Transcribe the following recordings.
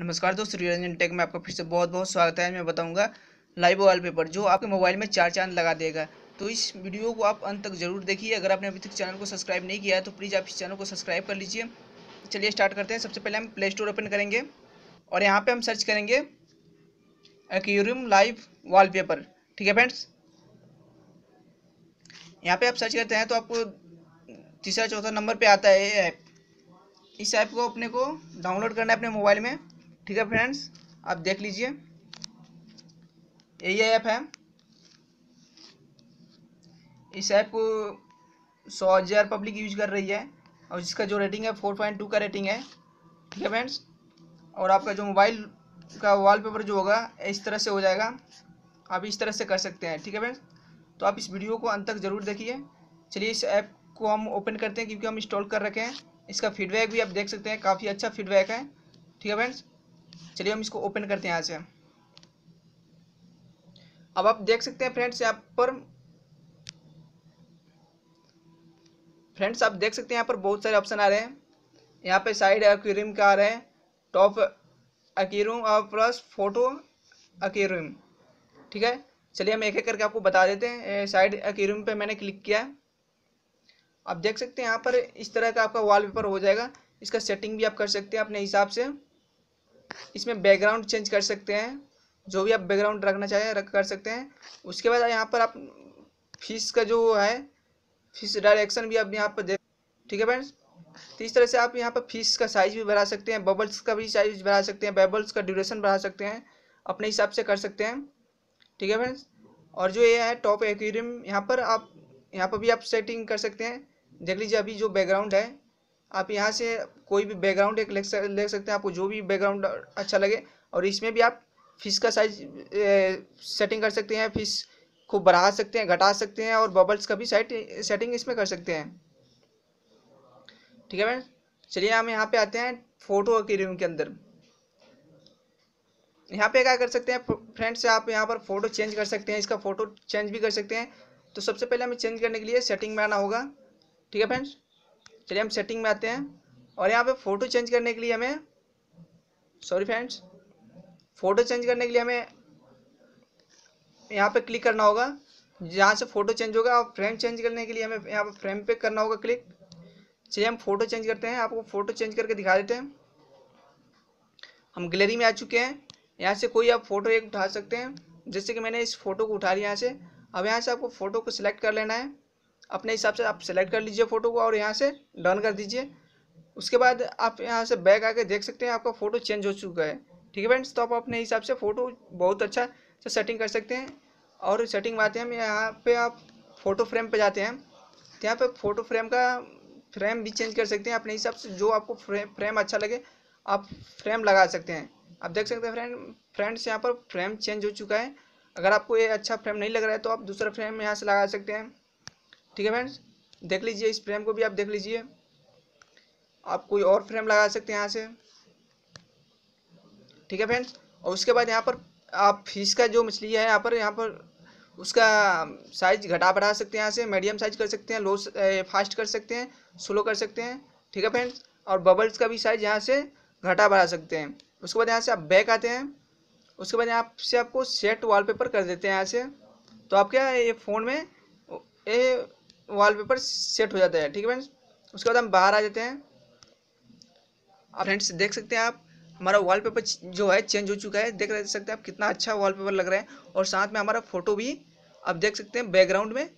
नमस्कार दोस्तों रंजन टेक में आपका फिर से बहुत बहुत स्वागत है मैं बताऊंगा लाइव वॉलपेपर जो आपके मोबाइल में चार चांद लगा देगा तो इस वीडियो को आप अंत तक जरूर देखिए अगर आपने अभी तक चैनल को सब्सक्राइब नहीं किया है तो प्लीज़ आप इस चैनल को सब्सक्राइब कर लीजिए चलिए स्टार्ट करते हैं सबसे पहले हम प्ले स्टोर ओपन करेंगे और यहाँ पर हम सर्च करेंगे एक्यूरियम लाइव वाल ठीक है फ्रेंड्स यहाँ पे आप सर्च करते हैं तो आपको तीसरा चौथा नंबर पर आता है ये ऐप इस ऐप को अपने को डाउनलोड करना है अपने मोबाइल में ठीक है फ्रेंड्स आप देख लीजिए यही ऐप है इस ऐप को सौ हज़ार पब्लिक यूज कर रही है और जिसका जो रेटिंग है फोर पॉइंट टू का रेटिंग है ठीक है फ्रेंड्स और आपका जो मोबाइल का वॉलपेपर जो होगा इस तरह से हो जाएगा आप इस तरह से कर सकते हैं ठीक है फ्रेंड्स तो आप इस वीडियो को अंत तक ज़रूर देखिए चलिए इस ऐप को हम ओपन करते हैं क्योंकि हम इंस्टॉल कर रखे हैं इसका फीडबैक भी आप देख सकते हैं काफ़ी अच्छा फीडबैक है ठीक है फ्रेंड्स चलिए हम इसको ओपन करते हैं यहाँ से अब आप देख सकते हैं फ्रेंड्स यहाँ पर फ्रेंड्स आप देख सकते हैं यहाँ पर बहुत सारे ऑप्शन आ रहे हैं यहाँ पे साइड एक्वेरियम का आ रहे हैं टॉप एक्वेरियम और प्लस फोटो एक्वेरियम ठीक है चलिए हम एक एक करके आपको बता देते हैं साइड एक्वेरियम पे मैंने क्लिक किया है आप देख सकते हैं यहाँ पर इस तरह का आपका वॉलपेपर हो जाएगा इसका सेटिंग भी आप कर सकते हैं अपने हिसाब से इसमें बैकग्राउंड चेंज कर सकते हैं जो भी आप बैकग्राउंड रखना चाहें रख कर सकते हैं उसके बाद यहाँ पर आप फिश का जो है फिश डायरेक्शन भी आप यहाँ पर देख ठीक है फ्रेंड्स तो इस तरह से आप यहाँ पर फिश का साइज़ भी बढ़ा सकते हैं बबल्स का भी साइज बढ़ा सकते हैं बबल्स का ड्यूरेशन बढ़ा सकते हैं अपने हिसाब से कर सकते हैं ठीक है फ्रेंड्स और जो ये है टॉप एक्वेरियम यहाँ पर आप यहाँ पर भी आप सेटिंग कर सकते हैं देख लीजिए अभी जो बैकग्राउंड है आप यहाँ से कोई भी बैकग्राउंड एक ले सकते हैं आपको जो भी बैकग्राउंड अच्छा लगे और इसमें भी आप फिश का साइज सेटिंग कर सकते हैं फिश को बढ़ा सकते हैं घटा सकते हैं और बबल्स का भी साइट सेटिंग इसमें कर सकते हैं ठीक है मैम चलिए हम यहाँ पे आते हैं फोटो की रूम के अंदर यहाँ पे क्या कर सकते हैं फ्रेंड्स आप यहाँ पर फोटो चेंज कर सकते हैं इसका फोटो चेंज भी कर सकते हैं तो सबसे पहले हमें चेंज करने के लिए सेटिंग में आना होगा ठीक है फ्रेंड्स चलिए हम सेटिंग में आते हैं और यहाँ पे फ़ोटो चेंज करने के लिए हमें सॉरी फ्रेंड्स फ़ोटो चेंज करने के लिए हमें यहाँ पे क्लिक करना होगा जहाँ से फ़ोटो चेंज होगा और फ्रेम चेंज करने के लिए हमें यहाँ पे फ्रेम पे करना होगा क्लिक चलिए हम फ़ोटो चेंज करते हैं आपको फ़ोटो चेंज करके दिखा देते हैं हम गैलरी में आ चुके हैं यहाँ से कोई आप फ़ोटो एक उठा सकते हैं जैसे कि मैंने इस फ़ोटो को उठा लिया यहाँ से अब यहाँ से आपको फ़ोटो को सिलेक्ट कर लेना है अपने हिसाब से आप सेलेक्ट कर लीजिए फ़ोटो को और यहाँ से डन कर दीजिए उसके बाद आप यहाँ से बैक आके देख सकते हैं आपका फ़ोटो चेंज हो चुका है ठीक है फ्रेंड्स तो आप अपने हिसाब से फ़ोटो बहुत अच्छा से सेटिंग कर सकते हैं और सेटिंग आते हैं यहाँ पे आप फ़ोटो फ्रेम पे जाते हैं तो यहाँ पर फ़ोटो फ्रेम का फ्रेम भी चेंज कर सकते हैं अपने हिसाब से जो आपको फ्रेम फ्रेम अच्छा लगे आप फ्रेम लगा सकते हैं आप देख सकते हैं फ्रेंड फ्रेंड्स यहाँ पर फ्रेम चेंज हो चुका है अगर आपको ये अच्छा फ्रेम नहीं लग रहा है तो आप दूसरा फ्रेम यहाँ से लगा सकते हैं ठीक है फ्रेंड्स देख लीजिए इस फ्रेम को भी आप देख लीजिए आप कोई और फ्रेम लगा सकते हैं यहाँ से ठीक है फ्रेंड्स और उसके बाद यहाँ पर आप फिश का जो मछली है यहाँ पर यहाँ पर उसका साइज घटा बढ़ा सकते हैं यहाँ से मीडियम साइज कर सकते हैं लो फास्ट कर सकते हैं स्लो कर सकते हैं ठीक है फ्रेंड्स और बबल्स का भी साइज यहाँ से घटा बढ़ा सकते हैं उसके बाद यहाँ से आप बैक आते हैं उसके बाद यहाँ से आपको सेट वॉलपेपर कर देते हैं यहाँ से तो आप क्या ये फ़ोन में ये वॉलपेपर सेट हो जाता है ठीक है फ्रेंड्स उसके बाद हम बाहर आ जाते हैं आप फ्रेंड्स देख सकते हैं आप हमारा वॉलपेपर जो है चेंज हो चुका है देख सकते हैं आप कितना अच्छा वॉलपेपर लग रहा है और साथ में हमारा फोटो भी आप देख सकते हैं बैकग्राउंड में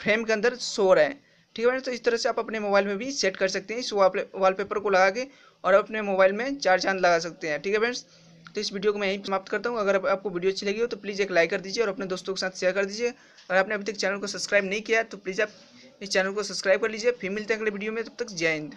फ्रेम के अंदर सो रहा है ठीक है तो इस तरह से आप अपने मोबाइल में भी सेट कर सकते हैं इस वॉलपेपर को लगा के और अपने मोबाइल में चार चांद लगा सकते हैं ठीक है फ्रेंड्स तो इस वीडियो को मैं यहीं समाप्त करता हूँ अगर आपको वीडियो अच्छी लगी हो तो प्लीज़ एक लाइक कर दीजिए और अपने दोस्तों के साथ शेयर कर दीजिए और आपने अभी तक चैनल को सब्सक्राइब नहीं किया तो प्लीज़ आप इस चैनल को सब्सक्राइब कर लीजिए फिर मिलते हैं अगले वीडियो में तब तक जय हिंद